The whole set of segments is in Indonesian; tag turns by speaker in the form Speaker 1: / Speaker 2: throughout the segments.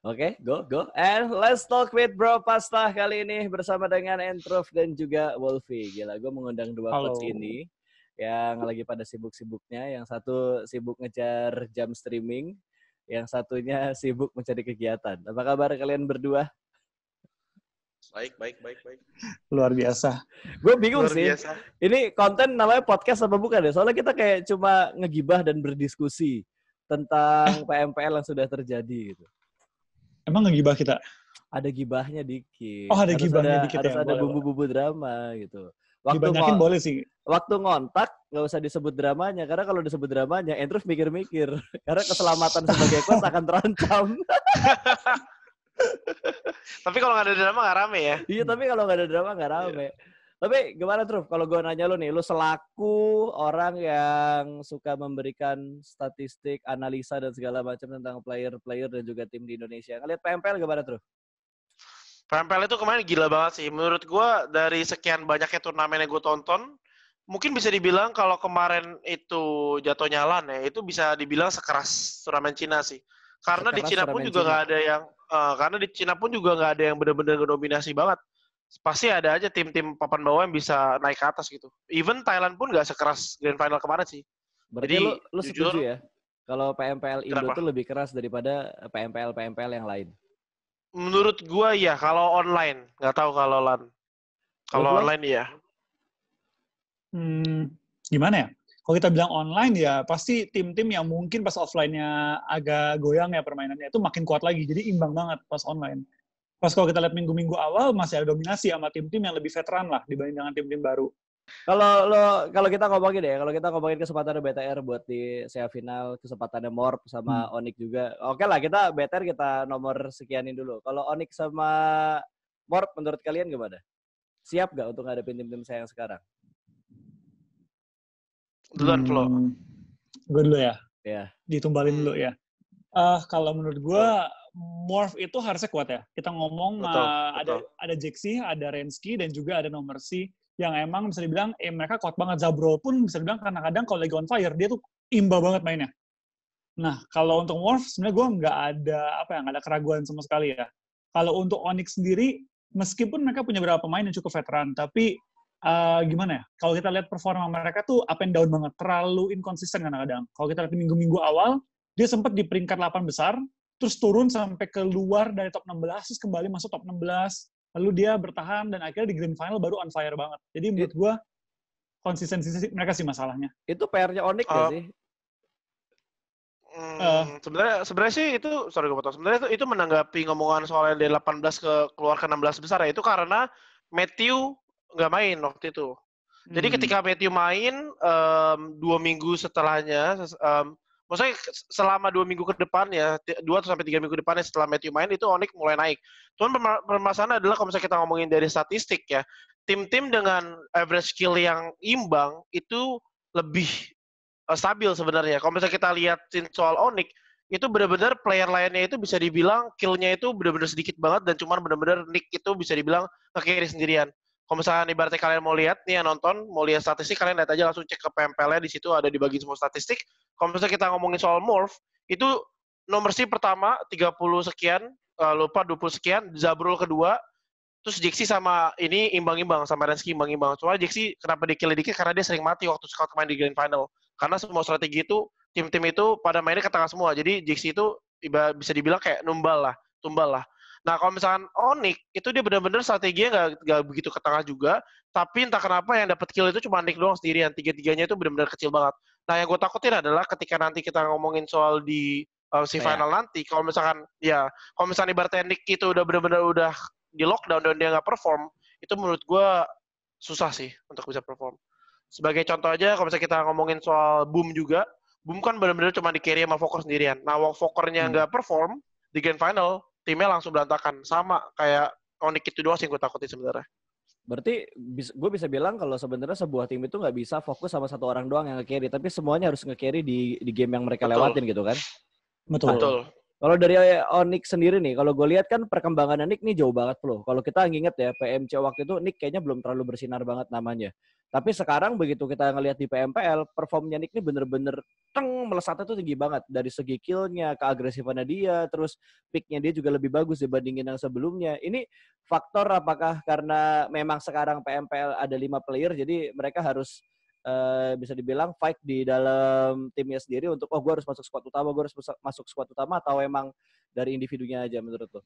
Speaker 1: Oke, okay, go, go. And let's talk with Bro Pasta kali ini bersama dengan Entrof dan juga Wolfie. Gila, gue mengundang dua Halo. coach ini yang lagi pada sibuk-sibuknya. Yang satu sibuk ngejar jam streaming, yang satunya sibuk mencari kegiatan. Apa kabar kalian berdua?
Speaker 2: Baik, baik, baik,
Speaker 1: baik. Luar biasa. Gue bingung Luar sih. Ini konten namanya podcast apa bukan ya? Soalnya kita kayak cuma ngegibah dan berdiskusi tentang PMPL yang sudah terjadi gitu.
Speaker 3: Emang nggak gibah kita?
Speaker 1: Ada gibahnya dikit. Oh, ada harus gibahnya ada, dikit ya, harus ya. ada bumbu-bumbu drama gitu. Waktu Dibanyakin boleh sih. Waktu ngontak nggak usah disebut dramanya karena kalau disebut dramanya Andrew mikir-mikir karena keselamatan sebagai coach akan terancam. tapi kalau nggak ada drama nggak rame ya? Iya, tapi kalau nggak ada drama nggak iya. rame. Tapi gimana Truf, kalau gue nanya lu nih, lu selaku orang yang suka memberikan statistik, analisa dan segala macam tentang player-player dan juga tim di Indonesia. Ngeliat PMPL gimana Truf?
Speaker 2: PMPL itu kemarin gila banget sih. Menurut gue dari sekian banyaknya turnamen yang gue tonton, mungkin bisa dibilang kalau kemarin itu jatuhnya lan ya, itu bisa dibilang sekeras turnamen Cina sih. Karena sekeras di Cina pun juga nggak ada yang, uh, karena di Cina pun juga nggak ada yang benar-benar dominasi banget pasti ada aja tim-tim papan bawah yang bisa naik ke atas gitu. Even Thailand pun gak sekeras grand final
Speaker 1: kemarin sih. Berarti Jadi, lu, lu jujur, setuju ya? Kalau PMPL Indo kenapa? lebih keras daripada PMPL-PMPL yang lain?
Speaker 2: Menurut gua ya, kalau online. Gak tahu kalau LAN. Kalau online ya.
Speaker 3: Hmm, gimana ya? Kalau kita bilang online ya pasti tim-tim yang mungkin pas offline-nya agak goyang ya permainannya itu makin kuat lagi. Jadi imbang banget pas online pas kalau kita lihat minggu-minggu awal masih ada dominasi sama tim-tim yang lebih veteran lah dibanding dengan tim-tim baru.
Speaker 1: Kalau lo kalau kita ngomongin ya, kalau kita ngomongin kesempatan BTR buat di semifinal, kesempatannya Morp sama hmm. Onik juga. Oke okay lah kita BTR kita nomor sekianin dulu. Kalau Onik sama Morp menurut kalian gimana? Siap gak untuk ngadepin tim-tim saya yang sekarang?
Speaker 3: Duluan, Flo. Hmm. Gue dulu ya? Ya. Yeah. Ditumbalin dulu ya?
Speaker 1: Uh, kalau menurut
Speaker 3: gue, Morph itu harusnya kuat ya. Kita ngomong betul, uh, betul. ada ada Jeksi, ada Renski dan juga ada Nomersi yang emang bisa dibilang eh, mereka kuat banget. Zabro pun bisa dibilang karena kadang kalau lagi on fire dia tuh imba banget mainnya. Nah kalau untuk Morph sebenarnya gue nggak ada apa ya nggak ada keraguan sama sekali ya. Kalau untuk Onyx sendiri meskipun mereka punya beberapa pemain yang cukup veteran tapi uh, gimana ya? Kalau kita lihat performa mereka tuh up and down banget, terlalu inkonsisten kadang-kadang. Kalau kita lihat minggu-minggu awal dia sempat di peringkat 8 besar, terus turun sampai keluar dari top 16 terus kembali masuk top 16 lalu dia bertahan dan akhirnya di grand final baru on fire banget jadi menurut gue konsistensi mereka sih masalahnya itu
Speaker 1: PR-nya Onyx
Speaker 2: uh, eh, ya sih Hmm, uh. sebenarnya sebenarnya sih itu sorry gue potong sebenarnya itu, itu menanggapi ngomongan soal dari 18 ke keluar ke 16 besar ya itu karena Matthew nggak main waktu itu jadi hmm. ketika Matthew main um, dua minggu setelahnya um, maksudnya selama dua minggu ke depan ya dua sampai tiga minggu ke ya setelah Matthew main itu Onik mulai naik. Cuman permasalahan adalah kalau misalnya kita ngomongin dari statistik ya, tim-tim dengan average skill yang imbang itu lebih uh, stabil sebenarnya. Kalau misalnya kita lihat soal Onik itu benar-benar player lainnya itu bisa dibilang killnya itu benar-benar sedikit banget dan cuman benar-benar Nick itu bisa dibilang ke kiri sendirian. Kalau misalnya berarti kalian mau lihat nih ya nonton, mau lihat statistik kalian lihat aja langsung cek ke PMPL-nya di situ ada dibagi semua statistik kalau misalnya kita ngomongin soal Morph, itu nomor sih pertama 30 sekian, uh, lupa 20 sekian, Zabrul kedua, terus Jixi sama ini imbang-imbang sama Renski imbang-imbang. Cuma Jeksi kenapa dikili dikit karena dia sering mati waktu scout main di grand final. Karena semua strategi itu tim-tim itu pada mainnya ke tengah semua. Jadi Jixi itu bisa dibilang kayak numbal lah, tumbal lah. Nah kalau misalnya Onik itu dia benar-benar strateginya nggak nggak begitu ke tengah juga, tapi entah kenapa yang dapat kill itu cuma Nick doang sendirian. Tiga-tiganya itu benar-benar kecil banget. Nah, yang gue takutin adalah ketika nanti kita ngomongin soal di uh, si oh, final yeah. nanti, kalau misalkan ya, kalau misalnya Bartendik itu udah benar-benar udah di lockdown dan dia nggak perform, itu menurut gue susah sih untuk bisa perform. Sebagai contoh aja, kalau misalnya kita ngomongin soal Boom juga, Boom kan benar-benar cuma di carry sama Fokker sendirian. Nah, waktu Fokernya hmm. nggak hmm. perform di grand final, timnya langsung berantakan. Sama kayak Onik itu doang sih gue takutin sebenarnya.
Speaker 1: Berarti bis, gue bisa bilang kalau sebenarnya sebuah tim itu nggak bisa fokus sama satu orang doang yang nge-carry, tapi semuanya harus nge-carry di, di game yang mereka Betul. lewatin gitu kan? Betul. Betul. Kalau dari eh, Onyx oh, sendiri nih, kalau gue lihat kan perkembangan Nick nih jauh banget loh. Kalau kita nginget ya, PMC waktu itu Nick kayaknya belum terlalu bersinar banget namanya. Tapi sekarang begitu kita ngelihat di PMPL, performnya Nick nih bener-bener teng melesatnya tuh tinggi banget. Dari segi killnya, keagresifannya dia, terus picknya dia juga lebih bagus dibandingin yang sebelumnya. Ini faktor apakah karena memang sekarang PMPL ada lima player, jadi mereka harus Eh, bisa dibilang fight di dalam timnya sendiri untuk oh gue harus masuk squad utama, gue harus masuk squad utama atau emang dari individunya aja menurut lo?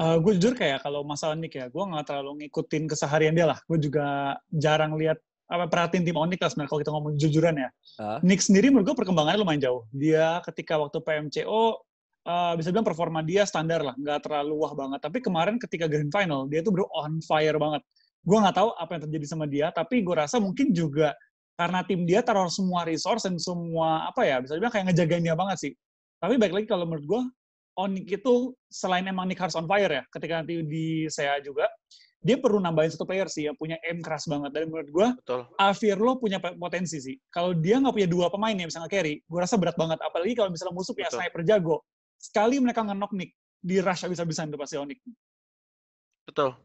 Speaker 3: Uh, eh, gue jujur kayak kalau masalah Nick ya, gue nggak terlalu ngikutin keseharian dia lah. Gue juga jarang lihat apa perhatiin tim Onyx lah sebenarnya kalau kita ngomong jujuran ya. Uh. Nick sendiri menurut gue perkembangannya lumayan jauh. Dia ketika waktu PMCO uh, eh, bisa bilang performa dia standar lah, nggak terlalu wah banget. Tapi kemarin ketika Grand Final dia tuh bro on fire banget gue nggak tahu apa yang terjadi sama dia tapi gue rasa mungkin juga karena tim dia taruh semua resource dan semua apa ya bisa dibilang kayak ngejagain dia banget sih tapi baik lagi kalau menurut gue Onik itu selain emang Nick harus on fire ya ketika nanti di saya juga dia perlu nambahin satu player sih yang punya aim keras banget dan menurut gue lo punya potensi sih kalau dia nggak punya dua pemain yang bisa nge-carry gue rasa berat banget apalagi kalau misalnya musuh punya sniper jago sekali mereka nge-knock Nick di rush habis-habisan itu pasti Onik
Speaker 2: Betul.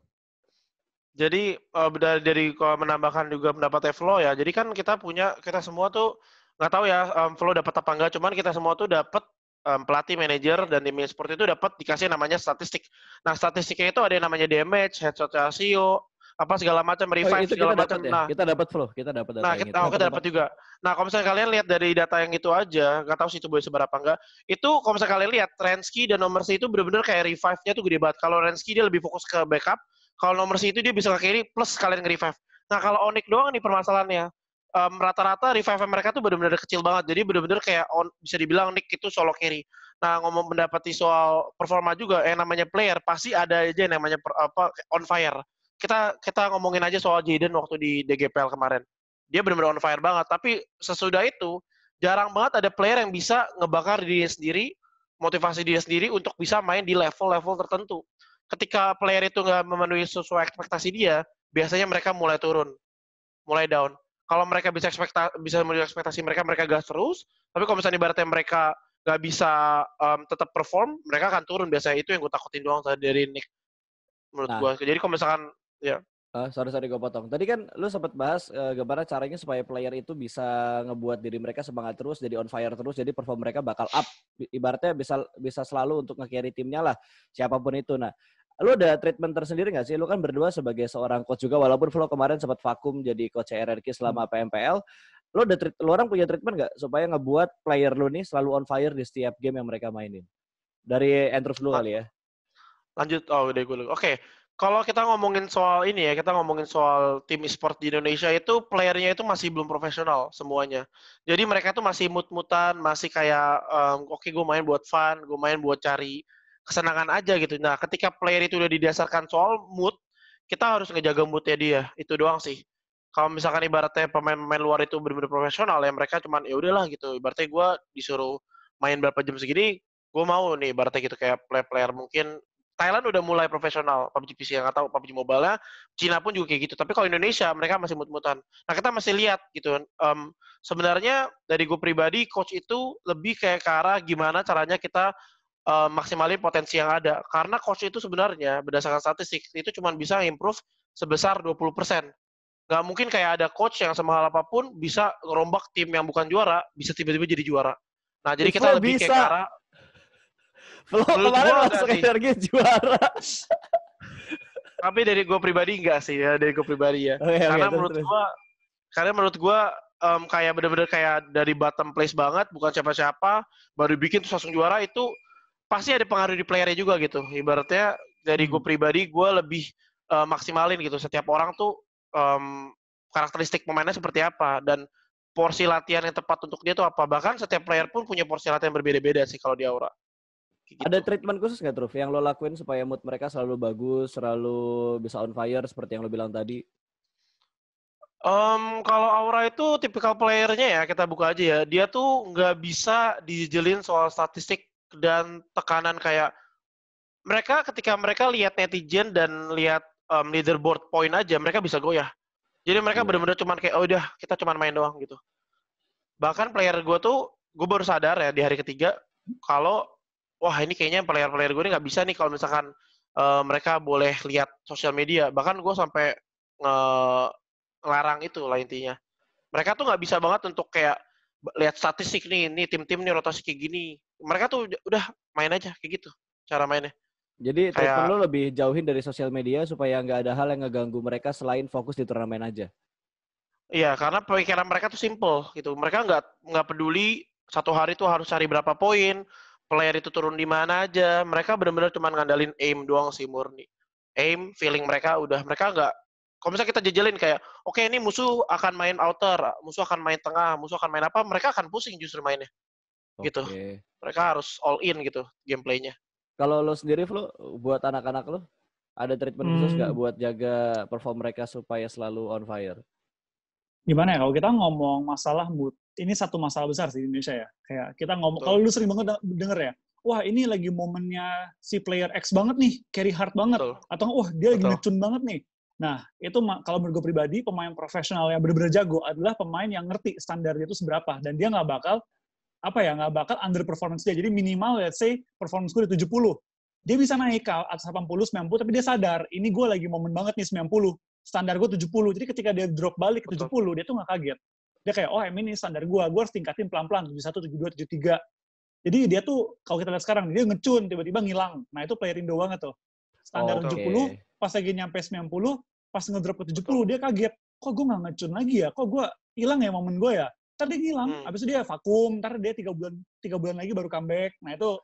Speaker 2: Jadi uh, dari kalau menambahkan juga pendapat flow ya. Jadi kan kita punya kita semua tuh nggak tahu ya um, Flow dapat apa enggak. Cuman kita semua tuh dapat um, pelatih, manajer, dan tim sport itu dapat dikasih namanya statistik. Nah, statistiknya itu ada yang namanya damage, headshot ratio, apa segala macam revive oh, segala macam. Ya? Nah, kita
Speaker 1: dapat flow, kita dapat data. Nah, kita, oh, kita dapat
Speaker 2: juga. Nah, kalau misalnya kalian lihat dari data yang itu aja, nggak tahu sih itu boleh seberapa enggak. Itu kalau misalnya kalian lihat Renski dan nomor C itu benar-benar kayak revive-nya tuh gede banget. Kalau Renski dia lebih fokus ke backup, kalau nomor itu dia bisa ke carry plus kalian nge-revive. Nah, kalau Onyx doang nih permasalahannya. rata rata-rata revive mereka tuh bener-bener kecil banget. Jadi bener-bener kayak on, bisa dibilang Nick itu solo carry. Nah, ngomong mendapati soal performa juga yang eh, namanya player pasti ada aja yang namanya per, apa on fire. Kita kita ngomongin aja soal Jaden waktu di DGPL kemarin. Dia benar-benar on fire banget, tapi sesudah itu jarang banget ada player yang bisa ngebakar diri sendiri, motivasi dia sendiri untuk bisa main di level-level tertentu ketika player itu nggak memenuhi sesuai ekspektasi dia, biasanya mereka mulai turun, mulai down. Kalau mereka bisa ekspekta bisa memenuhi ekspektasi mereka, mereka gas terus. Tapi kalau misalnya ibaratnya mereka nggak bisa um, tetap perform, mereka akan turun. Biasanya itu yang gue takutin doang dari Nick menurut nah. gue. Jadi kalau misalkan
Speaker 1: ya Uh, sorry sorry gue potong. Tadi kan lu sempat bahas uh, gimana caranya supaya player itu bisa ngebuat diri mereka semangat terus, jadi on fire terus, jadi perform mereka bakal up. Ibaratnya bisa bisa selalu untuk nge-carry timnya lah, siapapun itu. Nah, Lu ada treatment tersendiri nggak sih? Lu kan berdua sebagai seorang coach juga, walaupun lo kemarin sempat vakum jadi coach RRQ selama hmm. PMPL. Lu ada treat, lu orang punya treatment nggak supaya ngebuat player lu nih selalu on fire di setiap game yang mereka mainin? Dari Andrew dulu ah. kali ya.
Speaker 2: Lanjut, oh udah gue. Oke, okay. kalau kita ngomongin soal ini ya, kita ngomongin soal tim e-sport di Indonesia itu playernya itu masih belum profesional semuanya. Jadi mereka tuh masih mut-mutan, masih kayak um, oke okay, gue main buat fun, gue main buat cari kesenangan aja gitu. Nah, ketika player itu udah didasarkan soal mood, kita harus ngejaga moodnya dia. Itu doang sih. Kalau misalkan ibaratnya pemain-pemain luar itu benar-benar profesional ya mereka cuman ya udahlah gitu. Ibaratnya gue disuruh main berapa jam segini, gue mau nih ibaratnya gitu kayak player-player mungkin Thailand udah mulai profesional PUBG PC yang nggak tahu PUBG Mobile-nya, Cina pun juga kayak gitu. Tapi kalau Indonesia mereka masih mut-mutan. Nah kita masih lihat gitu. Um, sebenarnya dari gue pribadi coach itu lebih kayak ke arah gimana caranya kita uh, maksimalin potensi yang ada. Karena coach itu sebenarnya berdasarkan statistik itu cuma bisa improve sebesar 20%. persen Gak mungkin kayak ada coach yang semahal apapun bisa ngerombak tim yang bukan juara, bisa tiba-tiba jadi juara. Nah, jadi kita lebih bisa. kayak ke cara Belum kemarin masuk energi juara. Tapi dari gue pribadi enggak sih, ya. dari gue pribadi ya. karena, menurut terus. karena menurut gue um, kayak bener-bener kayak dari bottom place banget, bukan siapa-siapa, baru bikin terus langsung juara itu pasti ada pengaruh di playernya juga gitu. Ibaratnya dari gue hmm. pribadi gue lebih uh, maksimalin gitu. Setiap orang tuh um, karakteristik pemainnya seperti apa dan porsi latihan yang tepat untuk dia tuh apa. Bahkan setiap player pun punya porsi latihan yang berbeda-beda sih kalau di Aura.
Speaker 1: Gitu. Ada treatment khusus nggak, Truf? Yang lo lakuin supaya mood mereka selalu bagus, selalu bisa on fire seperti yang lo bilang tadi?
Speaker 2: Um, kalau Aura itu tipikal playernya ya kita buka aja ya. Dia tuh nggak bisa dijelin soal statistik dan tekanan kayak mereka ketika mereka lihat netizen dan lihat um, leaderboard point aja mereka bisa goyah. Jadi mereka iya. benar-benar cuman kayak oh udah kita cuman main doang gitu. Bahkan player gue tuh gue baru sadar ya di hari ketiga kalau wah ini kayaknya player-player gue ini nggak bisa nih kalau misalkan uh, mereka boleh lihat sosial media. Bahkan gue sampai uh, ngelarang itu lah intinya. Mereka tuh nggak bisa banget untuk kayak lihat statistik nih, ini tim-tim nih rotasi kayak gini mereka tuh udah main aja kayak gitu cara mainnya.
Speaker 1: Jadi kayak, lo lebih jauhin dari sosial media supaya nggak ada hal yang ngeganggu mereka selain fokus di turnamen aja.
Speaker 2: Iya, karena pemikiran mereka tuh simple gitu. Mereka nggak nggak peduli satu hari tuh harus cari berapa poin, player itu turun di mana aja. Mereka benar-benar cuma ngandalin aim doang sih murni. Aim, feeling mereka udah mereka nggak kalau misalnya kita jejelin kayak, oke okay, ini musuh akan main outer, musuh akan main tengah, musuh akan main apa, mereka akan pusing justru mainnya okay. gitu. Mereka harus all in gitu gameplaynya.
Speaker 1: Kalau lo sendiri lo buat anak-anak lo ada treatment hmm. khusus nggak hmm. buat jaga perform mereka supaya selalu on fire? Gimana ya kalau kita ngomong masalah mood,
Speaker 3: ini satu masalah besar sih di Indonesia ya. Kayak kita ngomong kalau lu sering banget denger ya, wah ini lagi momennya si player X banget nih, carry hard banget Betul. atau wah dia lagi ngecun banget nih. Nah, itu kalau menurut gue pribadi, pemain profesional yang bener-bener jago adalah pemain yang ngerti standarnya itu seberapa. Dan dia nggak bakal apa ya nggak bakal under performance dia. Jadi minimal let's say performance gue di 70. Dia bisa naik ke atas 80, 90 tapi dia sadar ini gue lagi momen banget nih 90. Standar gue 70. Jadi ketika dia drop balik ke 70, Betul. dia tuh nggak kaget. Dia kayak oh ini standar gue, gue harus tingkatin pelan-pelan 71, 72, 73. Jadi dia tuh kalau kita lihat sekarang dia ngecun tiba-tiba ngilang. Nah itu player Indo banget tuh. Standar oh, okay. 70, pas lagi nyampe 90, pas ngedrop ke 70 Betul. dia kaget. Kok gue nggak ngecun lagi ya? Kok gue hilang ya momen gue ya? ntar dia ngilang hmm. abis itu dia vakum ntar dia tiga bulan tiga bulan lagi baru comeback nah itu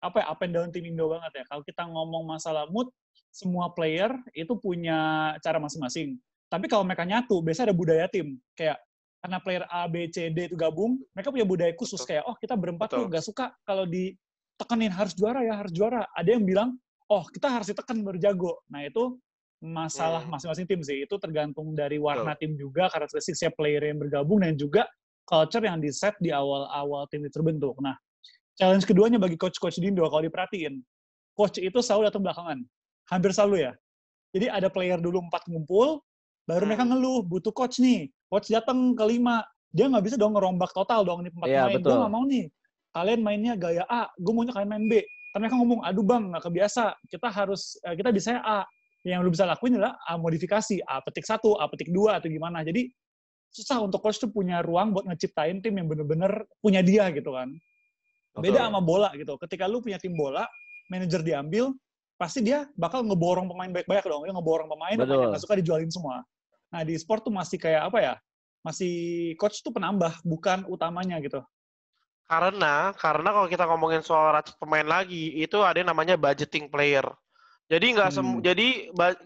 Speaker 3: apa ya, up and down tim Indo banget ya kalau kita ngomong masalah mood semua player itu punya cara masing-masing tapi kalau mereka nyatu biasanya ada budaya tim kayak karena player A, B, C, D itu gabung, mereka punya budaya khusus Betul. kayak, oh kita berempat Betul. tuh gak suka kalau ditekenin harus juara ya, harus juara. Ada yang bilang, oh kita harus ditekan baru jago. Nah itu masalah hmm. masing-masing tim sih. Itu tergantung dari warna tim juga, karakteristik siap player yang bergabung dan juga culture yang di-set di awal-awal tim itu terbentuk. Nah, challenge keduanya bagi coach-coach di Indo, kalau diperhatiin, coach itu selalu datang belakangan. Hampir selalu ya. Jadi ada player dulu empat ngumpul, baru mereka hmm. ngeluh, butuh coach nih. Coach datang kelima, dia nggak bisa dong ngerombak total dong nih empat ya, main. Gue nggak mau nih. Kalian mainnya gaya A, gue maunya kalian main B. Tapi mereka ngomong, aduh bang, nggak kebiasa. Kita harus, eh, kita bisa A. Yang lu bisa lakuin adalah A, modifikasi. A petik satu, A petik dua, atau gimana. Jadi susah untuk coach tuh punya ruang buat ngeciptain tim yang bener-bener punya dia gitu kan. Beda sama bola gitu. Ketika lu punya tim bola, manajer diambil, pasti dia bakal ngeborong pemain banyak-banyak dong. Dia ngeborong pemain, Betul. pemain yang gak suka dijualin semua. Nah, di sport tuh masih kayak apa ya? Masih coach tuh penambah, bukan
Speaker 2: utamanya gitu. Karena, karena kalau kita ngomongin soal racik pemain lagi, itu ada yang namanya budgeting player. Jadi nggak hmm. jadi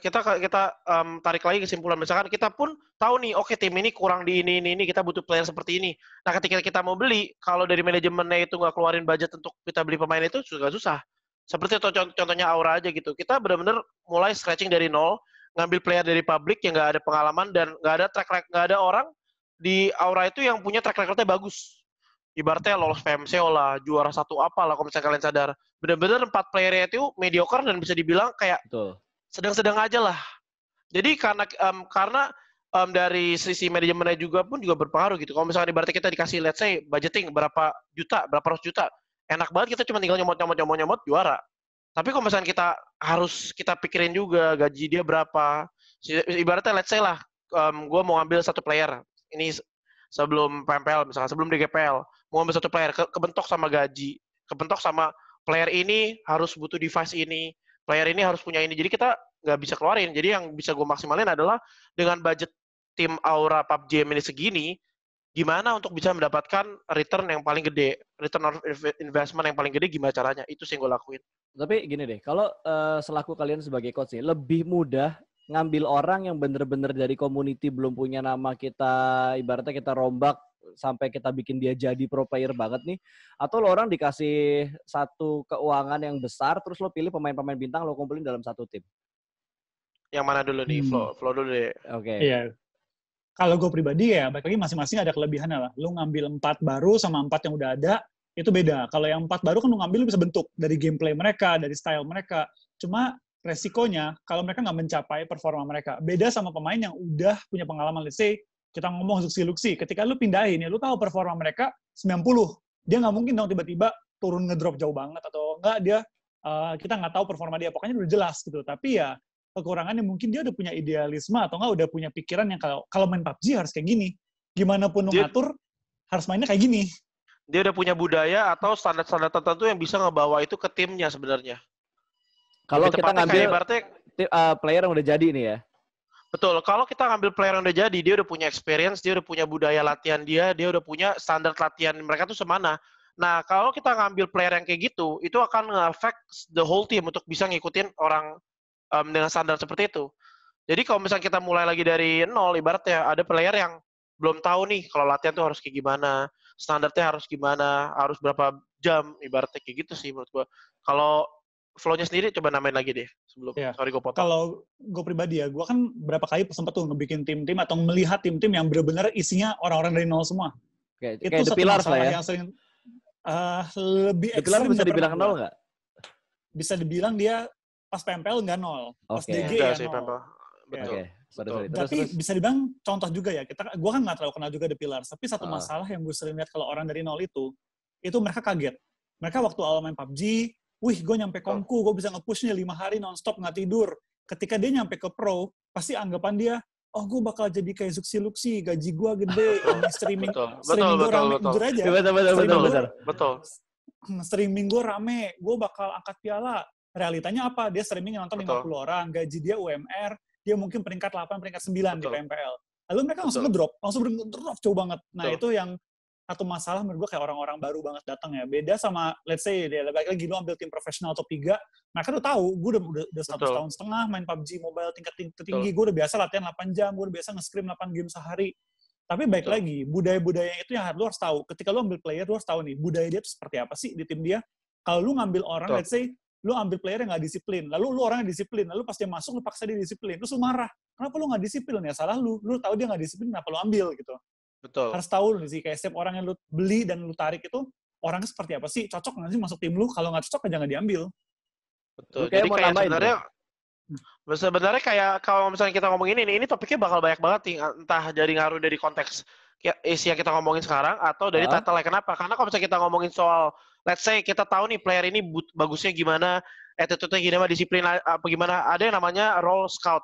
Speaker 2: kita kita um, tarik lagi kesimpulan misalkan kita pun tahu nih oke okay, tim ini kurang di ini ini ini kita butuh player seperti ini nah ketika kita mau beli kalau dari manajemennya itu nggak keluarin budget untuk kita beli pemain itu juga susah seperti contohnya Aura aja gitu kita benar-benar mulai stretching dari nol ngambil player dari publik yang nggak ada pengalaman dan nggak ada track record nggak ada orang di Aura itu yang punya track recordnya bagus ibaratnya lolos PMC lah, juara satu apa lah kalau misalnya kalian sadar. Benar-benar empat player itu mediocre dan bisa dibilang kayak sedang-sedang aja lah. Jadi karena um, karena um, dari sisi manajemennya juga pun juga berpengaruh gitu. Kalau misalnya ibaratnya kita dikasih let's say budgeting berapa juta, berapa ratus juta, enak banget kita cuma tinggal nyomot nyomot nyomot nyomot juara. Tapi kalau misalnya kita harus kita pikirin juga gaji dia berapa. Ibaratnya let's say lah, um, gue mau ambil satu player. Ini sebelum PMPL misalnya, sebelum DGPL. Mau ambil satu player, ke kebentok sama gaji. Kebentok sama player ini harus butuh device ini. Player ini harus punya ini. Jadi kita nggak bisa keluarin. Jadi yang bisa gue maksimalin adalah dengan budget tim Aura PUBG ini segini, gimana untuk bisa mendapatkan return yang paling gede, return of investment yang paling gede gimana caranya? Itu sih yang gue lakuin.
Speaker 1: Tapi gini deh, kalau uh, selaku kalian sebagai coach sih, lebih mudah ngambil orang yang bener-bener dari community belum punya nama kita, ibaratnya kita rombak sampai kita bikin dia jadi pro player banget nih atau lo orang dikasih satu keuangan yang besar terus lo pilih pemain-pemain bintang lo kumpulin dalam satu tim
Speaker 2: yang mana dulu nih hmm. flow, Flo dulu deh oke okay. Iya. yeah
Speaker 3: kalau gue pribadi ya, baik lagi masing-masing ada kelebihannya lah. Lu ngambil empat baru sama empat yang udah ada, itu beda. Kalau yang empat baru kan lu ngambil lu bisa bentuk dari gameplay mereka, dari style mereka. Cuma resikonya kalau mereka nggak mencapai performa mereka. Beda sama pemain yang udah punya pengalaman, let's say kita ngomong Zuxi-Luxi, ketika lu pindahin ya, lu tahu performa mereka 90. Dia nggak mungkin dong tiba-tiba turun ngedrop jauh banget atau enggak dia uh, kita nggak tahu performa dia. Pokoknya udah jelas gitu. Tapi ya kekurangannya mungkin dia udah punya idealisme atau enggak udah punya pikiran yang kalau kalau main PUBG harus kayak gini. Gimana pun ngatur harus
Speaker 1: mainnya kayak gini.
Speaker 2: Dia udah punya budaya atau standar-standar tertentu yang bisa ngebawa itu ke timnya
Speaker 1: sebenarnya. Kalau kita ngambil berarti uh, eh, player yang udah jadi nih ya.
Speaker 2: Betul. Kalau kita ngambil player yang udah jadi, dia udah punya experience, dia udah punya budaya latihan dia, dia udah punya standar latihan mereka tuh semana. Nah, kalau kita ngambil player yang kayak gitu, itu akan nge-affect the whole team untuk bisa ngikutin orang um, dengan standar seperti itu. Jadi kalau misalnya kita mulai lagi dari nol, ibaratnya ada player yang belum tahu nih kalau latihan tuh harus kayak gimana, standarnya harus gimana, harus berapa jam, ibaratnya kayak gitu sih menurut gua. Kalau flow-nya sendiri coba namain lagi deh sebelum. ya. Sorry gue potong. Kalau
Speaker 3: gue pribadi ya, gue kan berapa kali sempat tuh ngebikin tim-tim atau melihat tim-tim yang benar-benar isinya orang-orang dari nol semua. Kayak, itu kayak satu lah ya. yang sering uh, lebih the bisa dibilang nol nggak? Bisa dibilang dia pas PMPL nggak nol, pas okay. DG ya sih, nol. Iya. Betul. Okay. Betul. Terus, tapi terus. bisa dibilang contoh juga ya kita gue kan nggak terlalu kenal juga The Pillars tapi satu uh. masalah yang gue sering lihat kalau orang dari nol itu itu mereka kaget mereka waktu awal main PUBG wih gue nyampe kongku, gue bisa ngepushnya lima hari nonstop nggak tidur ketika dia nyampe ke pro pasti anggapan dia oh gue bakal jadi kayak Zuxi Luxi, gaji gue gede, streaming, betul, streaming gue rame, betul, jujur aja. Betul, betul, betul, betul, betul. Streaming gue rame, gue bakal angkat piala, realitanya apa? Dia streaming nonton Betul. 50 orang, gaji dia UMR, dia mungkin peringkat 8, peringkat 9 Betul. di PMPL. Lalu mereka Betul. langsung ngedrop, langsung drop jauh banget. Nah, Betul. itu yang satu masalah menurut gue kayak orang-orang baru banget datang ya. Beda sama let's say dia lagi lagi lu ambil tim profesional atau tiga, mereka udah tahu gue udah udah, udah tahun setengah main PUBG mobile tingkat tertinggi, gue udah biasa latihan 8 jam, gue udah biasa nge-scrim 8 game sehari. Tapi baik Betul. lagi, budaya-budaya itu yang harus, lu harus tahu. Ketika lu ambil player, lu harus tahu nih, budaya dia itu seperti apa sih di tim dia. Kalau lu ngambil orang, Betul. let's say lu ambil player yang nggak disiplin, lalu lu orangnya disiplin, lalu pas dia masuk lu paksa dia disiplin, terus lu marah. Kenapa lu nggak disiplin? Ya salah lu, lu tahu dia nggak disiplin, kenapa lu ambil gitu. Betul. Harus tahu sih, kayak setiap orang yang lu beli dan lu tarik itu, orangnya seperti apa sih, cocok nggak sih masuk tim lu, kalau nggak cocok ya jangan diambil.
Speaker 2: Betul, jadi kayak sebenarnya hmm. sebenarnya kayak kalau misalnya kita ngomong ini, ini topiknya bakal banyak banget nih, entah dari ngaruh dari konteks ya, isi yang kita ngomongin sekarang atau dari uh. title kenapa? Karena kalau misalnya kita ngomongin soal let's say kita tahu nih player ini bagusnya gimana, attitude-nya gimana, disiplin apa gimana, ada yang namanya role scout.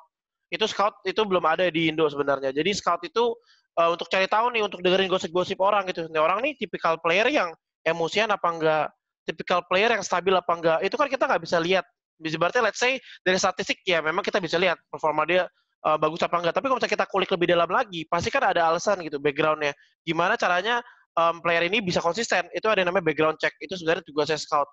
Speaker 2: Itu scout itu belum ada di Indo sebenarnya. Jadi scout itu uh, untuk cari tahu nih, untuk dengerin gosip-gosip orang gitu. Nih, orang nih tipikal player yang emosian apa enggak, tipikal player yang stabil apa enggak. Itu kan kita nggak bisa lihat. Berarti let's say dari statistik ya memang kita bisa lihat performa dia uh, bagus apa enggak. Tapi kalau misalnya kita kulik lebih dalam lagi, pasti kan ada alasan gitu backgroundnya. Gimana caranya um, player ini bisa konsisten itu ada yang namanya background check itu sebenarnya saya scout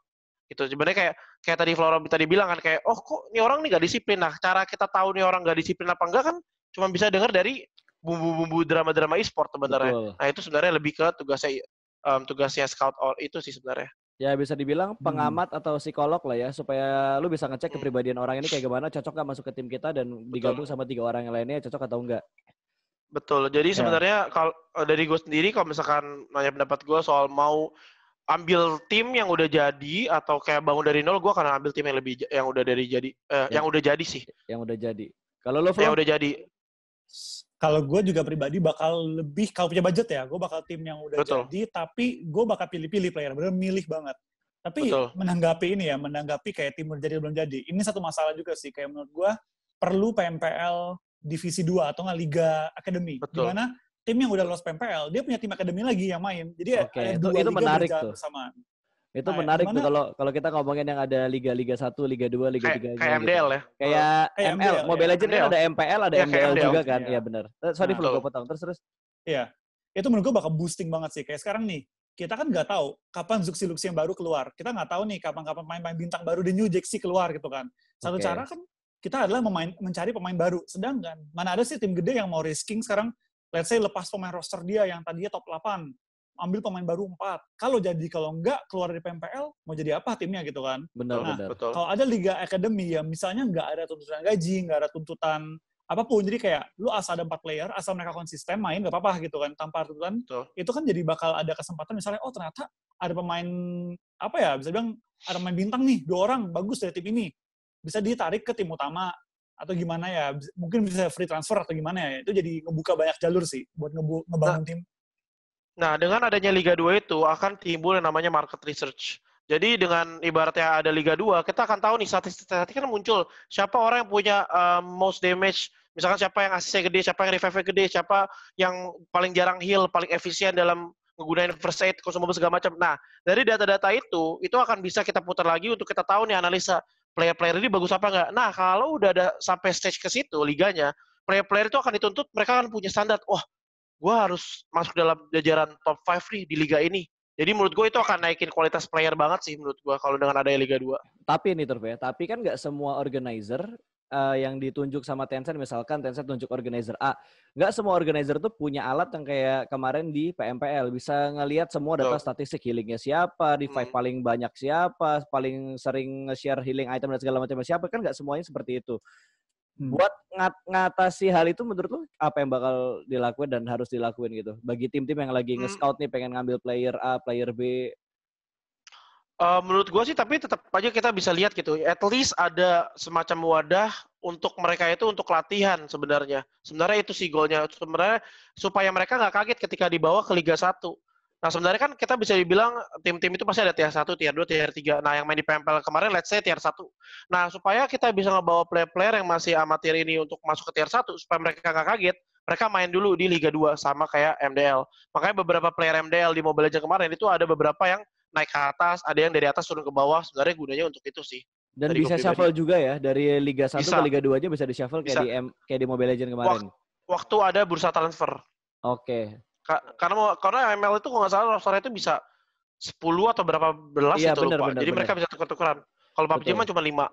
Speaker 2: gitu sebenarnya kayak kayak tadi Flora tadi bilang kan kayak oh kok ini orang nih gak disiplin nah cara kita tahu nih orang gak disiplin apa enggak kan cuma bisa dengar dari bumbu-bumbu drama-drama e-sport sebenarnya nah itu sebenarnya lebih ke tugasnya um, tugasnya scout all itu sih sebenarnya
Speaker 1: ya bisa dibilang hmm. pengamat hmm. atau psikolog lah ya supaya lu bisa ngecek hmm. kepribadian hmm. orang ini kayak gimana cocok gak masuk ke tim kita dan Betul. digabung sama tiga orang yang lainnya cocok atau enggak
Speaker 2: Betul. Jadi ya. sebenarnya kalau eh, dari gue sendiri kalau misalkan nanya pendapat gue soal mau ambil tim yang udah jadi atau kayak bangun dari nol, gue akan ambil tim yang lebih yang udah dari jadi eh, yeah. yang udah jadi sih. Yang udah jadi. Kalau lo yang udah jadi.
Speaker 3: Kalau gue juga pribadi bakal lebih kalau punya budget ya, gue bakal tim yang udah Betul. jadi, tapi gue bakal pilih-pilih player, bener milih banget. Tapi Betul. menanggapi ini ya, menanggapi kayak tim udah jadi belum jadi. Ini satu masalah juga sih, kayak menurut gue perlu PMPL divisi 2 atau nggak liga akademi. di mana tim yang udah lolos PMPL, dia punya tim akademi lagi yang main. Jadi ya okay. ada itu, dua itu liga menarik tuh. Sama.
Speaker 1: Itu nah, menarik tuh kalau kalau kita ngomongin yang ada liga-liga 1, liga 2, liga 3 kayak kaya MDL gitu. ya. Kayak kaya ML, MDL, ya. Mobile Legends ya. ada MPL, ada ya, MDL, MDL juga kan. Iya ya, benar. Eh, sorry nah, gue
Speaker 3: potong. Terus terus. Iya. Itu menurut gue bakal boosting banget sih. Kayak sekarang nih, kita kan nggak tahu kapan Zuxi Luxi yang baru keluar. Kita nggak tahu nih kapan-kapan main-main bintang baru The New Jersey keluar gitu kan. Satu okay. cara kan kita adalah memain, mencari pemain baru. Sedangkan mana ada sih tim gede yang mau risking sekarang let's say lepas pemain roster dia yang tadinya top 8, ambil pemain baru 4. Kalau jadi kalau enggak keluar dari PMPL mau jadi apa timnya gitu kan? Benar, nah, benar. Betul. Kalau ada liga akademi ya misalnya enggak ada tuntutan gaji, enggak ada tuntutan apapun. Jadi kayak lu asal ada empat player, asal mereka konsisten main gak apa-apa gitu kan tanpa tuntutan. Betul. Itu kan jadi bakal ada kesempatan misalnya oh ternyata ada pemain apa ya bisa bilang ada pemain bintang nih dua orang bagus dari tim ini bisa ditarik ke tim utama atau gimana ya mungkin bisa free transfer atau gimana ya itu jadi ngebuka banyak jalur sih buat ngebu ngebangun nah, tim
Speaker 2: nah dengan adanya Liga 2 itu akan timbul yang namanya market research jadi dengan ibaratnya ada Liga 2 kita akan tahu nih statistik-statistik kan muncul siapa orang yang punya um, most damage misalkan siapa yang asisnya gede siapa yang revive gede siapa yang paling jarang heal paling efisien dalam menggunakan first aid, consumable segala macam. Nah, dari data-data itu, itu akan bisa kita putar lagi untuk kita tahu nih analisa player-player ini bagus apa enggak. Nah, kalau udah ada sampai stage ke situ liganya, player-player itu akan dituntut mereka akan punya standar. Wah, gue harus masuk dalam jajaran top 5 nih di
Speaker 1: liga ini. Jadi menurut gue itu akan naikin kualitas player banget sih menurut gue kalau dengan adanya Liga 2. Tapi ini Turf tapi kan nggak semua organizer uh, yang ditunjuk sama Tencent misalkan Tencent tunjuk organizer A nggak semua organizer tuh punya alat yang kayak kemarin di PMPL bisa ngelihat semua data oh. statistik healingnya siapa revive hmm. paling banyak siapa paling sering share healing item dan segala macam siapa kan nggak semuanya seperti itu hmm. buat ngat ngatasi hal itu menurut lo apa yang bakal dilakuin dan harus dilakuin gitu bagi tim-tim yang lagi hmm. nge-scout nih pengen ngambil player A player B
Speaker 2: Eh, menurut gue sih, tapi tetap aja kita bisa lihat gitu. At least ada semacam wadah untuk mereka itu untuk latihan sebenarnya. Sebenarnya itu sih golnya. Sebenarnya supaya mereka nggak kaget ketika dibawa ke Liga 1. Nah sebenarnya kan kita bisa dibilang tim-tim itu pasti ada tier 1, tier 2, tier 3. Nah yang main di PMPL kemarin let's say tier 1. Nah supaya kita bisa ngebawa player-player yang masih amatir ini untuk masuk ke tier 1, supaya mereka nggak kaget, mereka main dulu di Liga 2 sama kayak MDL. Makanya beberapa player MDL di Mobile Legends kemarin itu ada beberapa yang naik ke atas, ada yang dari atas turun ke bawah. Sebenarnya gunanya untuk itu sih.
Speaker 1: Dan bisa shuffle juga ya dari Liga 1 bisa. ke Liga 2 aja bisa di shuffle kayak bisa. di kayak di Mobile Legends kemarin.
Speaker 2: Waktu, ada bursa transfer. Oke. Okay. Ka karena karena ML itu kalau nggak salah roster itu bisa 10 atau berapa belas iya, itu bener, lupa. Bener, Jadi bener. mereka bisa tukar tukaran Kalau PUBG mah cuma 5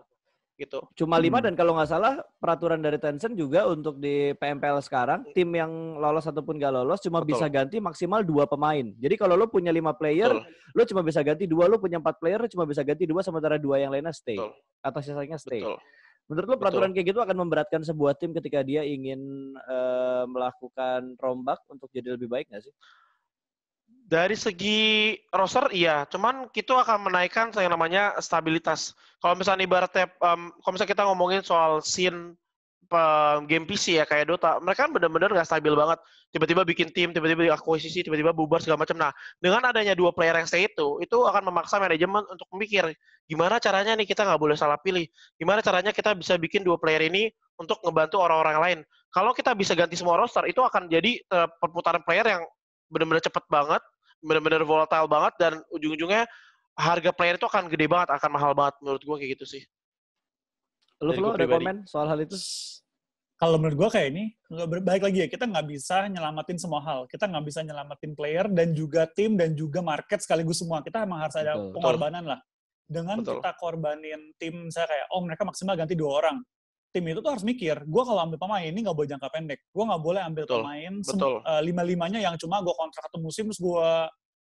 Speaker 2: gitu.
Speaker 1: Cuma lima hmm. dan kalau nggak salah peraturan dari Tencent juga untuk di PMPL sekarang iya. tim yang lolos ataupun nggak lolos cuma Betul. bisa ganti maksimal dua pemain. Jadi kalau lo punya lima player, Betul. lo cuma bisa ganti dua. Lo punya empat player, lo cuma bisa ganti dua sementara dua yang lainnya stay Betul. atau sisanya stay. Betul. Menurut lo peraturan Betul. kayak gitu akan memberatkan sebuah tim ketika dia ingin uh, melakukan rombak untuk jadi lebih baik nggak sih?
Speaker 2: Dari segi roster iya, cuman kita akan menaikkan yang namanya stabilitas. Kalau misalnya ibaratnya um, kalau misalnya kita ngomongin soal scene um, game PC ya kayak Dota, mereka kan benar-benar nggak stabil banget. Tiba-tiba bikin tim, tiba-tiba akuisisi, tiba-tiba bubar segala macam. Nah, dengan adanya dua player yang stay itu, itu akan memaksa manajemen untuk memikir gimana caranya nih kita nggak boleh salah pilih. Gimana caranya kita bisa bikin dua player ini untuk ngebantu orang-orang lain. Kalau kita bisa ganti semua roster, itu akan jadi uh, perputaran player yang benar-benar cepat banget benar-benar volatile banget dan ujung-ujungnya harga player itu akan gede banget, akan mahal banget menurut gue kayak gitu sih.
Speaker 3: Lu lu ada komen soal hal itu? Kalau menurut gue kayak ini, baik lagi ya, kita nggak bisa nyelamatin semua hal. Kita nggak bisa nyelamatin player dan juga tim dan juga market sekaligus semua. Kita emang harus ada Betul. pengorbanan lah. Dengan Betul. kita korbanin tim, saya kayak, oh mereka maksimal ganti dua orang tim itu tuh harus mikir, gue kalau ambil pemain ini nggak boleh jangka pendek, gue nggak boleh ambil betul, pemain uh, eh, lima limanya yang cuma gue kontrak satu musim terus gue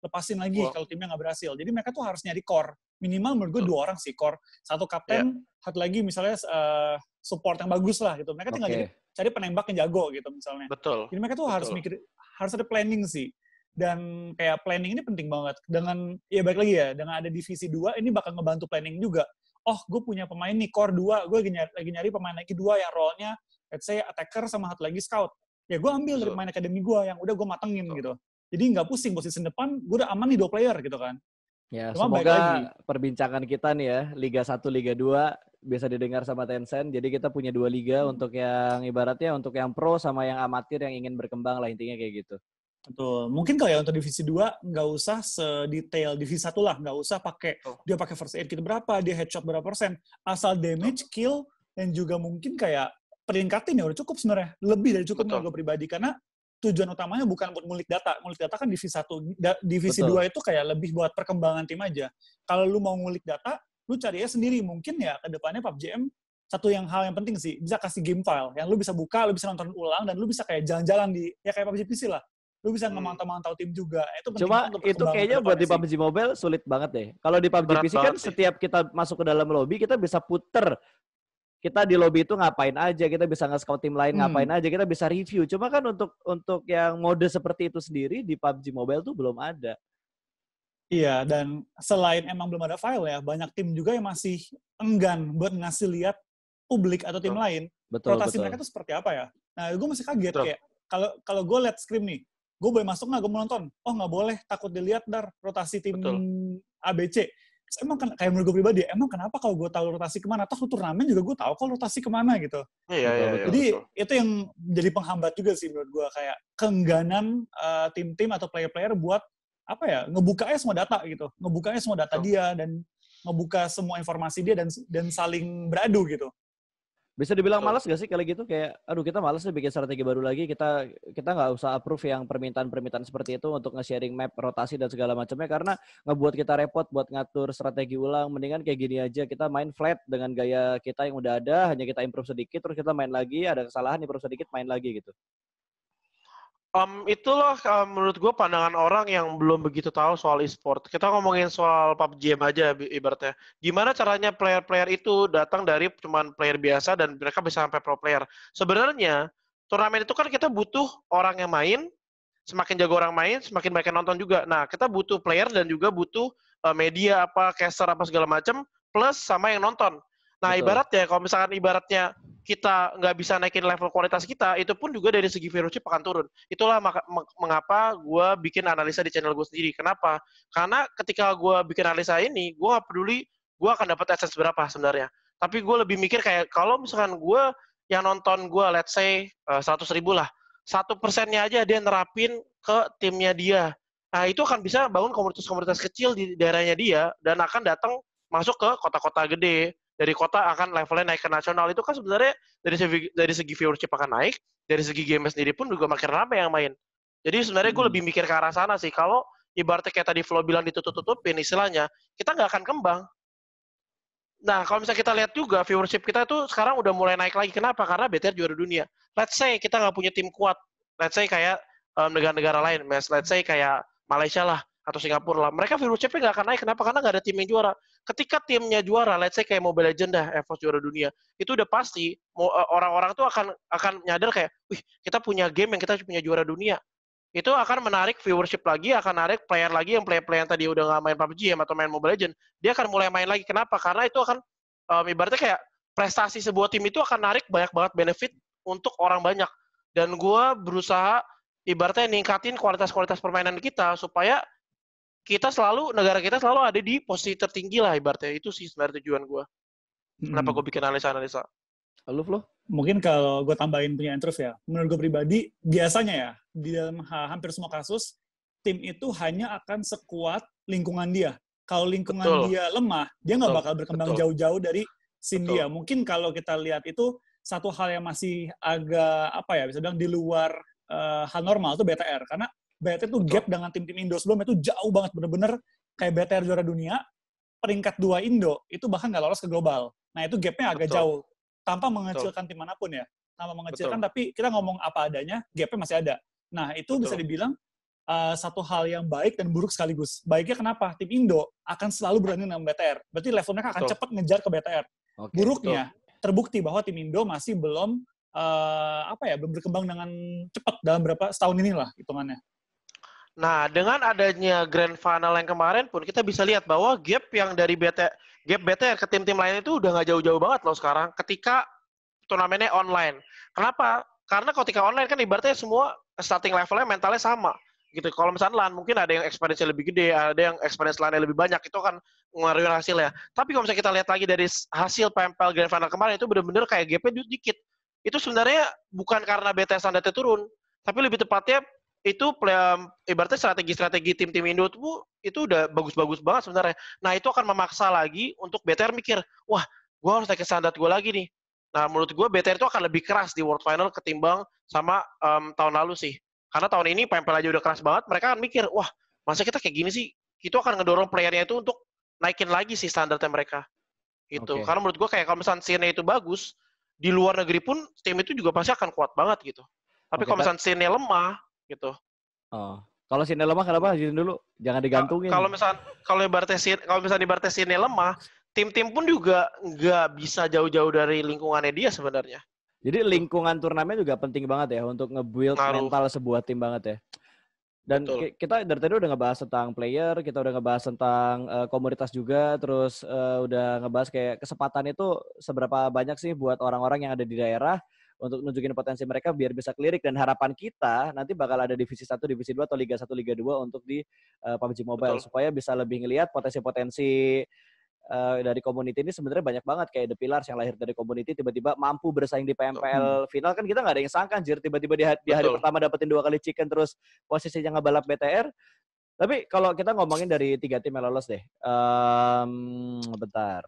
Speaker 3: lepasin lagi wow. kalau timnya nggak berhasil. Jadi mereka tuh harus nyari core. Minimal menurut gue dua orang sih core. Satu kapten, yeah. satu lagi misalnya uh, support yang bagus lah gitu. Mereka tinggal okay. jadi cari penembak yang jago gitu misalnya. Betul. Jadi mereka tuh Betul. harus mikir, harus ada planning sih. Dan kayak planning ini penting banget. Dengan, ya baik lagi ya, dengan ada divisi dua ini bakal ngebantu planning juga oh gue punya pemain nih core dua gue lagi nyari, lagi nyari pemain lagi dua yang role-nya let's say attacker sama satu lagi scout ya gue ambil dari pemain akademi gue yang udah gue matengin gitu jadi nggak pusing posisi depan gue udah aman nih dua player gitu kan
Speaker 1: ya Cuma semoga perbincangan kita nih ya Liga 1 Liga 2 biasa didengar sama Tencent jadi kita punya dua liga hmm. untuk yang ibaratnya untuk yang pro sama yang amatir yang ingin berkembang lah intinya kayak gitu
Speaker 3: Betul. Mungkin kalau ya untuk divisi 2 nggak usah sedetail divisi satu lah, nggak usah pakai oh. dia pakai first aid kit berapa, dia headshot berapa persen, asal damage, kill dan juga mungkin kayak peringkatin ya udah cukup sebenarnya. Lebih dari cukup menurut gue pribadi karena tujuan utamanya bukan buat ngulik data. Ngulik data kan divisi 1. Da divisi Betul. 2 itu kayak lebih buat perkembangan tim aja. Kalau lu mau ngulik data, lu cari ya sendiri. Mungkin ya ke depannya PUBGM satu yang hal yang penting sih bisa kasih game file yang lu bisa buka, lu bisa nonton ulang dan lu bisa kayak jalan-jalan di ya kayak PUBG PC lah lu bisa hmm. ngemantau-mantau tim juga. Itu Cuma itu kayaknya buat di PUBG
Speaker 1: Mobile sulit banget deh. Kalau di PUBG PC kan setiap kita masuk ke dalam lobby kita bisa puter kita di lobby itu ngapain aja, kita bisa nge-scout tim lain hmm. ngapain hmm. aja, kita bisa review. Cuma kan untuk untuk yang mode seperti itu sendiri di PUBG Mobile tuh belum ada.
Speaker 3: Iya, dan selain emang belum ada file ya, banyak tim juga yang masih enggan buat ngasih lihat publik atau tim betul. lain betul, rotasi betul. mereka tuh seperti apa ya. Nah, gue masih kaget betul. kayak kalau kalau gue lihat screen nih, gue boleh masuk nggak gue mau nonton oh nggak boleh takut dilihat dar rotasi tim Betul. ABC Terus emang ken- kayak menurut gue pribadi emang kenapa kalau gue tahu rotasi kemana toh turnamen juga gue tahu kalau rotasi kemana gitu iya, iya, iya, jadi ya, itu yang jadi penghambat juga sih menurut gue kayak keengganan uh, eh, tim-tim atau player-player buat apa ya ngebukanya semua data gitu ngebukanya semua data betul. dia dan ngebuka semua informasi dia dan
Speaker 1: dan saling beradu gitu bisa dibilang malas gak sih kalau gitu kayak aduh kita malas nih bikin strategi baru lagi kita kita nggak usah approve yang permintaan-permintaan seperti itu untuk nge-sharing map rotasi dan segala macamnya karena ngebuat kita repot buat ngatur strategi ulang mendingan kayak gini aja kita main flat dengan gaya kita yang udah ada hanya kita improve sedikit terus kita main lagi ada kesalahan improve sedikit main lagi gitu.
Speaker 2: Um, itulah um, menurut gue pandangan orang yang belum begitu tahu soal e-sport. Kita ngomongin soal PUBG aja ibaratnya. Gimana caranya player-player itu datang dari cuman player biasa dan mereka bisa sampai pro player. Sebenarnya turnamen itu kan kita butuh orang yang main, semakin jago orang main, semakin banyak yang nonton juga. Nah, kita butuh player dan juga butuh uh, media apa caster apa segala macam plus sama yang nonton. Nah, Betul. ibaratnya kalau misalkan ibaratnya kita nggak bisa naikin level kualitas kita, itu pun juga dari segi virus chip akan turun. Itulah mengapa gue bikin analisa di channel gue sendiri. Kenapa? Karena ketika gue bikin analisa ini, gue nggak peduli gue akan dapat adsense berapa sebenarnya. Tapi gue lebih mikir kayak kalau misalkan gue yang nonton gue, let's say 100 eh, ribu lah, satu persennya aja dia nerapin ke timnya dia. Nah, itu akan bisa bangun komunitas-komunitas kecil di daerahnya dia dan akan datang masuk ke kota-kota gede dari kota akan levelnya naik ke nasional itu kan sebenarnya dari segi dari segi viewership akan naik dari segi game sendiri pun juga makin ramai yang main jadi sebenarnya gue hmm. lebih mikir ke arah sana sih kalau ibaratnya kayak tadi Flo bilang ditutup-tutupin istilahnya kita nggak akan kembang Nah, kalau misalnya kita lihat juga viewership kita itu sekarang udah mulai naik lagi. Kenapa? Karena BTR juara dunia. Let's say kita nggak punya tim kuat. Let's say kayak negara-negara um, lain, Let's say kayak Malaysia lah atau Singapura lah. Mereka viewershipnya nggak akan naik. Kenapa? Karena nggak ada tim yang juara ketika timnya juara, let's say kayak Mobile Legend dah, EVOS juara dunia, itu udah pasti eh, orang-orang tuh akan akan nyadar kayak, wih kita punya game yang kita punya juara dunia. Itu akan menarik viewership lagi, akan narik player lagi yang player-player yang tadi udah nggak main PUBG ya, atau main Mobile Legend, dia akan mulai main lagi. Kenapa? Karena itu akan um, ibaratnya kayak prestasi sebuah tim itu akan narik banyak banget benefit untuk orang banyak. Dan gue berusaha ibaratnya ningkatin kualitas-kualitas permainan kita supaya kita selalu negara kita selalu ada di posisi tertinggi lah ibaratnya itu sih sebenarnya tujuan gue hmm. kenapa gue bikin analisa-analisa
Speaker 3: lalu lo mungkin kalau gue tambahin punya interest ya menurut gue pribadi biasanya ya di dalam hampir semua kasus tim itu hanya akan sekuat lingkungan dia kalau lingkungan Betul. dia lemah dia nggak bakal berkembang jauh-jauh dari sin dia mungkin kalau kita lihat itu satu hal yang masih agak apa ya bisa bilang di luar uh, hal normal itu BTR karena BTR tuh gap dengan tim-tim Indo sebelumnya itu jauh banget bener-bener kayak BTR juara dunia peringkat dua Indo itu bahkan nggak lolos ke global. Nah itu gapnya agak Betul. jauh tanpa mengecilkan Betul. tim manapun ya, tanpa mengecilkan Betul. tapi kita ngomong apa adanya gapnya masih ada. Nah itu Betul. bisa dibilang uh, satu hal yang baik dan buruk sekaligus. Baiknya kenapa tim Indo akan selalu berani dengan BTR, berarti levelnya kan akan cepat ngejar ke BTR. Okay. Buruknya Betul. terbukti bahwa tim Indo masih belum uh, apa ya belum berkembang dengan cepat dalam berapa setahun inilah hitungannya.
Speaker 2: Nah, dengan adanya grand final yang kemarin pun kita bisa lihat bahwa gap yang dari BT gap BTR ke tim-tim lain itu udah nggak jauh-jauh banget loh sekarang ketika turnamennya online. Kenapa? Karena ketika online kan ibaratnya semua starting levelnya mentalnya sama gitu. Kalau misalnya LAN mungkin ada yang experience lebih gede, ada yang experience LAN lebih banyak, itu kan hasil ya Tapi kalau misalnya kita lihat lagi dari hasil PMPL Grand Final kemarin itu benar-benar kayak GP dikit. Itu sebenarnya bukan karena BTS standarnya turun, tapi lebih tepatnya itu play, um, ibaratnya strategi-strategi tim-tim Indo tuh itu udah bagus-bagus banget sebenarnya. Nah itu akan memaksa lagi untuk BTR mikir, wah gue harus naikin standar gue lagi nih. Nah menurut gue BTR itu akan lebih keras di World Final ketimbang sama um, tahun lalu sih. Karena tahun ini PMPL aja udah keras banget, mereka akan mikir, wah masa kita kayak gini sih? Itu akan ngedorong playernya itu untuk naikin lagi sih standarnya mereka. Gitu. Okay. Karena menurut gue kayak kalau misalnya scene itu bagus, di luar negeri pun tim itu juga pasti akan kuat banget gitu. Tapi okay, kalau misalnya scene lemah, gitu.
Speaker 1: Oh. Kalau sini lemah kenapa jadi dulu? Jangan digantungin. Kalau misal
Speaker 2: kalau ibaratnya kalau misal di sini lemah, tim-tim pun juga nggak bisa jauh-jauh dari lingkungannya dia sebenarnya.
Speaker 1: Jadi lingkungan turnamen juga penting banget ya untuk nge-build Naruh. mental sebuah tim banget ya. Dan Betul. kita dari tadi udah ngebahas tentang player, kita udah ngebahas tentang uh, komunitas juga, terus uh, udah ngebahas kayak kesempatan itu seberapa banyak sih buat orang-orang yang ada di daerah untuk nunjukin potensi mereka biar bisa kelirik dan harapan kita nanti bakal ada divisi 1, divisi 2 atau liga 1, liga 2 untuk di uh, eh, PUBG Mobile Betul. supaya bisa lebih ngelihat potensi-potensi uh, dari community ini sebenarnya banyak banget kayak The Pillars yang lahir dari community tiba-tiba mampu bersaing di PMPL hmm. final kan kita nggak ada yang sangka anjir tiba-tiba di, di hari pertama dapetin dua kali chicken terus posisinya balap BTR tapi kalau kita ngomongin dari tiga tim yang lolos deh um, bentar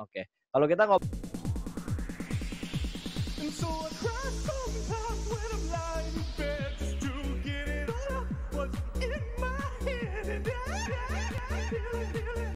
Speaker 1: oke okay. kalau kita ngomong
Speaker 3: And so I cry sometimes when I'm lying in bed.